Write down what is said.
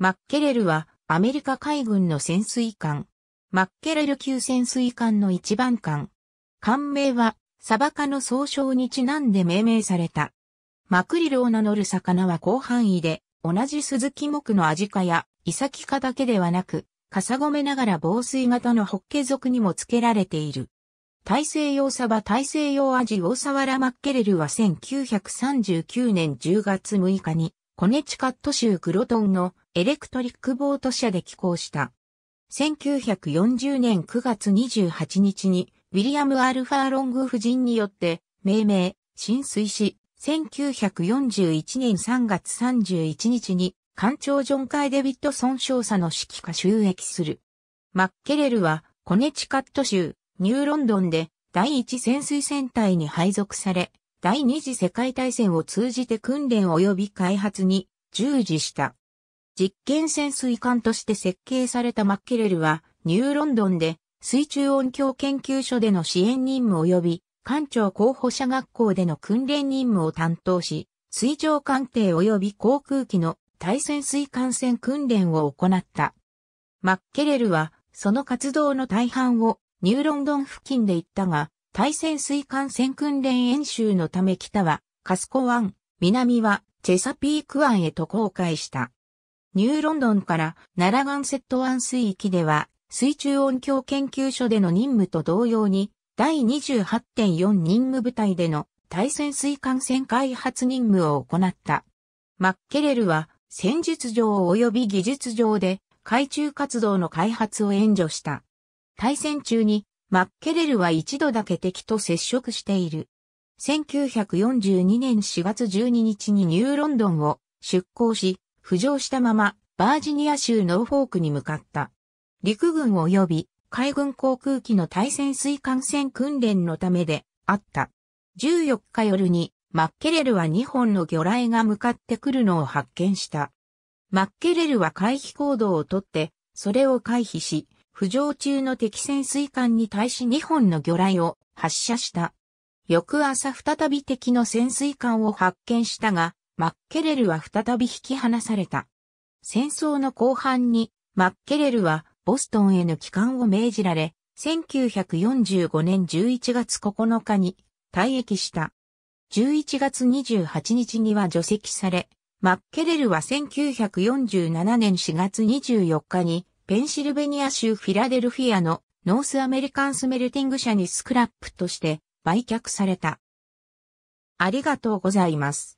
マッケレルはアメリカ海軍の潜水艦。マッケレル級潜水艦の一番艦。艦名はサバ科の総称にちなんで命名された。マクリルを名乗る魚は広範囲で、同じ鈴木木目のアジ科やイサキ科だけではなく、カサゴメながら防水型のホッケ属にも付けられている。大西洋サバ大西洋アジ大沢ラマッケレルは1939年10月6日にコネチカット州クロトンのエレクトリックボート社で寄港した。1940年9月28日に、ウィリアム・アルファーロング夫人によって、命名、浸水し、1941年3月31日に、艦長ジョン・カイ・デビッドソン少佐の指揮下収益する。マッケレルは、コネチカット州、ニューロンドンで、第一潜水船隊に配属され、第二次世界大戦を通じて訓練及び開発に従事した。実験潜水艦として設計されたマッケレルは、ニューロンドンで水中音響研究所での支援任務及び、艦長候補者学校での訓練任務を担当し、水上艦艇及び航空機の対潜水艦船訓練を行った。マッケレルは、その活動の大半をニューロンドン付近で行ったが、対潜水艦戦訓練演習のため北はカスコ湾、南はチェサピーク湾へと航海した。ニューロンドンからナラガンセット湾水域では水中音響研究所での任務と同様に第28.4任務部隊での対潜水艦船開発任務を行った。マッケレルは戦術上及び技術上で海中活動の開発を援助した。対戦中にマッケレルは一度だけ敵と接触している。1942年4月12日にニューロンドンを出港し、浮上したままバージニア州ノーフォークに向かった。陸軍及び海軍航空機の対戦水艦船訓練のためであった。14日夜にマッケレルは2本の魚雷が向かってくるのを発見した。マッケレルは回避行動をとって、それを回避し、浮上中の敵潜水艦に対し2本の魚雷を発射した。翌朝再び敵の潜水艦を発見したが、マッケレルは再び引き離された。戦争の後半に、マッケレルはボストンへの帰還を命じられ、1945年11月9日に退役した。11月28日には除籍され、マッケレルは1947年4月24日にペンシルベニア州フィラデルフィアのノースアメリカンスメルティング社にスクラップとして売却された。ありがとうございます。